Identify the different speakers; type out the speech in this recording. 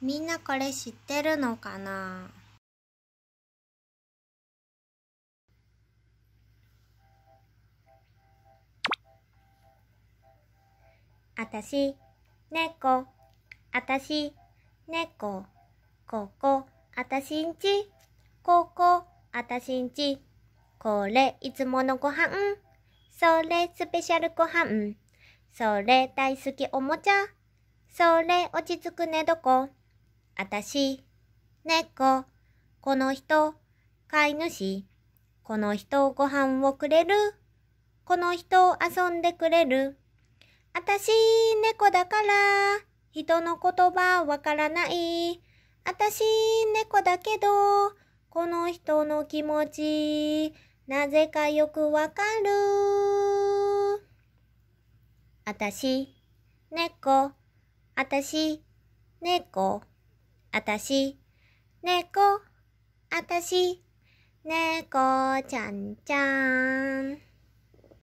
Speaker 1: みんなこれ知ってるのかな
Speaker 2: あたし、猫、あたし、猫、ここ、あたしんち、ここ、あたしんち、これ、いつものご飯、それ、スペシャルご飯、それ、大好きおもちゃ、それ、落ち着く寝床、あたし、猫、この人、飼い主、この人ご飯をくれる、この人遊んでくれる。あたし、猫だから、人の言葉わからない。あたし、猫だけど、この人の気持ち、なぜかよくわかる。あたし、猫、あたし、猫。あたし、猫、あたし、猫ちゃんちゃん。